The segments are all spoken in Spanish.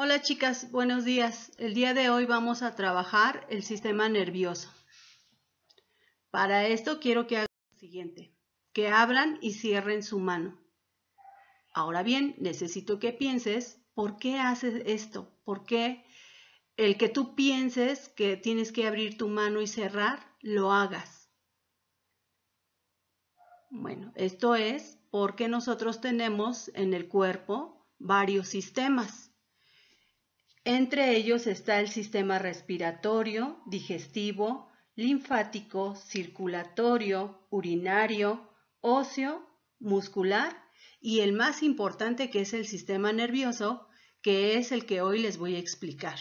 Hola chicas, buenos días. El día de hoy vamos a trabajar el sistema nervioso. Para esto quiero que hagan lo siguiente, que abran y cierren su mano. Ahora bien, necesito que pienses por qué haces esto, por qué el que tú pienses que tienes que abrir tu mano y cerrar, lo hagas. Bueno, esto es porque nosotros tenemos en el cuerpo varios sistemas. Entre ellos está el sistema respiratorio, digestivo, linfático, circulatorio, urinario, óseo, muscular y el más importante que es el sistema nervioso, que es el que hoy les voy a explicar.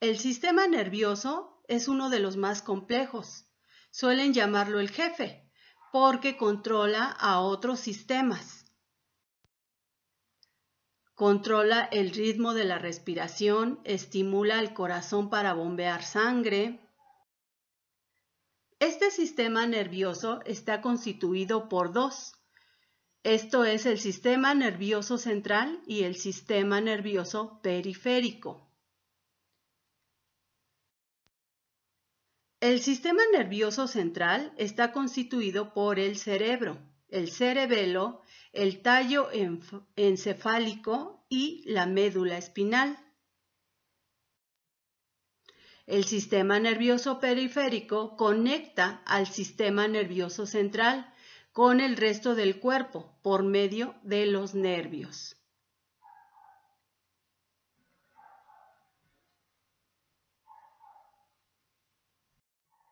El sistema nervioso es uno de los más complejos. Suelen llamarlo el jefe, porque controla a otros sistemas controla el ritmo de la respiración, estimula el corazón para bombear sangre. Este sistema nervioso está constituido por dos. Esto es el sistema nervioso central y el sistema nervioso periférico. El sistema nervioso central está constituido por el cerebro, el cerebelo el tallo encefálico y la médula espinal. El sistema nervioso periférico conecta al sistema nervioso central con el resto del cuerpo por medio de los nervios.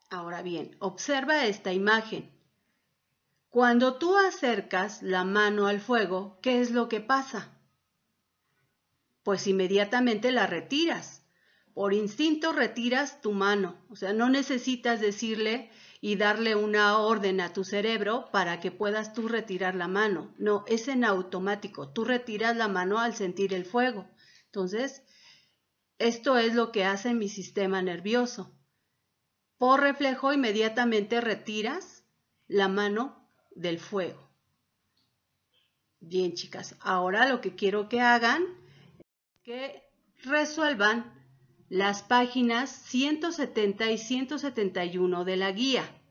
Ahora bien, observa esta imagen. Cuando tú acercas la mano al fuego, ¿qué es lo que pasa? Pues inmediatamente la retiras. Por instinto retiras tu mano. O sea, no necesitas decirle y darle una orden a tu cerebro para que puedas tú retirar la mano. No, es en automático. Tú retiras la mano al sentir el fuego. Entonces, esto es lo que hace mi sistema nervioso. Por reflejo, inmediatamente retiras la mano del fuego. Bien, chicas, ahora lo que quiero que hagan es que resuelvan las páginas 170 y 171 de la guía.